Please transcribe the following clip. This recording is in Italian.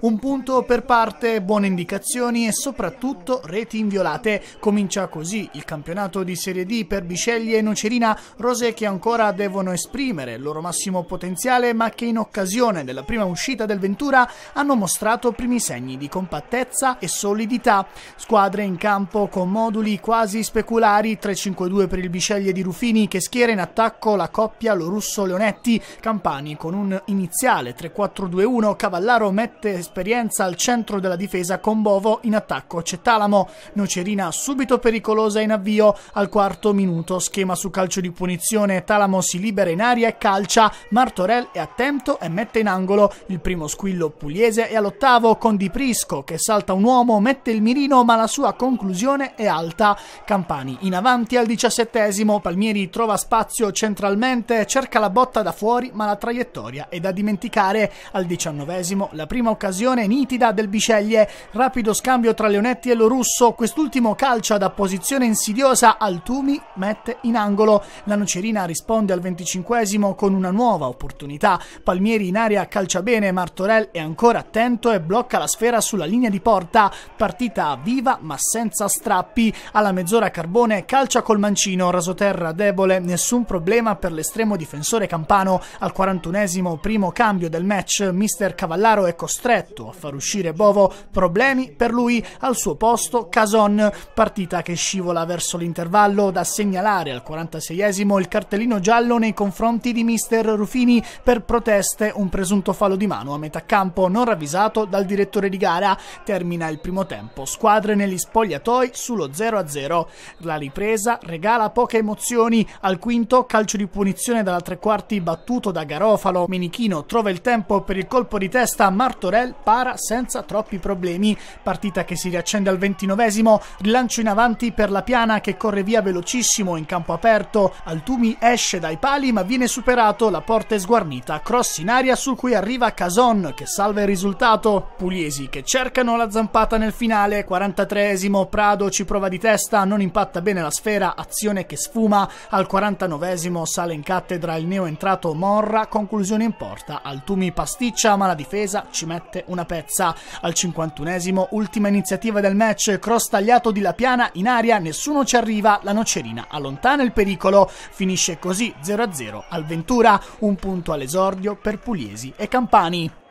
Un punto per parte, buone indicazioni e soprattutto reti inviolate. Comincia così il campionato di Serie D per Bisceglie e Nocerina, rose che ancora devono esprimere il loro massimo potenziale ma che in occasione della prima uscita del Ventura hanno mostrato primi segni di compattezza e solidità. Squadre in campo con moduli quasi speculari, 3-5-2 per il Bisceglie di Rufini che schiera in attacco la coppia Lorusso-Leonetti, Campani con un iniziale 3-4-2-1, Cavallaro mette esperienza al centro della difesa con Bovo in attacco. C'è Talamo, Nocerina subito pericolosa in avvio al quarto minuto. Schema su calcio di punizione, Talamo si libera in aria e calcia. Martorell è attento e mette in angolo il primo squillo pugliese e all'ottavo con Di Prisco che salta un uomo, mette il mirino ma la sua conclusione è alta. Campani in avanti al diciassettesimo, Palmieri trova spazio centralmente, cerca la botta da fuori ma la traiettoria è da dimenticare. Al diciannovesimo la la prima occasione nitida del Biceglie, rapido scambio tra Leonetti e lo russo. quest'ultimo calcia da posizione insidiosa, Altumi mette in angolo. La Nocerina risponde al 25 con una nuova opportunità. Palmieri in aria calcia bene, Martorell è ancora attento e blocca la sfera sulla linea di porta. Partita viva ma senza strappi. Alla mezz'ora Carbone calcia col mancino, rasoterra debole, nessun problema per l'estremo difensore campano. Al 41 primo cambio del match, mister Cavallaro è costretto a far uscire Bovo, problemi per lui al suo posto Cason, partita che scivola verso l'intervallo da segnalare al 46esimo il cartellino giallo nei confronti di mister Rufini per proteste un presunto fallo di mano a metà campo non ravvisato dal direttore di gara. Termina il primo tempo, squadre negli spogliatoi sullo 0-0. La ripresa regala poche emozioni, al quinto calcio di punizione dalla tre quarti battuto da Garofalo, Menichino trova il tempo per il colpo di testa Martorell para senza troppi problemi. Partita che si riaccende al ventinovesimo, rilancio in avanti per la piana che corre via velocissimo in campo aperto. Altumi esce dai pali ma viene superato, la porta è sguarnita, cross in aria su cui arriva Cason che salva il risultato. Pugliesi che cercano la zampata nel finale, 43esimo, Prado ci prova di testa, non impatta bene la sfera, azione che sfuma. Al 49esimo sale in cattedra il neo entrato Morra, conclusione in porta. Altumi pasticcia ma la difesa ci mette una pezza. Al 51esimo, ultima iniziativa del match, cross tagliato di La Piana in aria, nessuno ci arriva, la Nocerina allontana il pericolo, finisce così 0-0 al Ventura, un punto all'esordio per Pugliesi e Campani.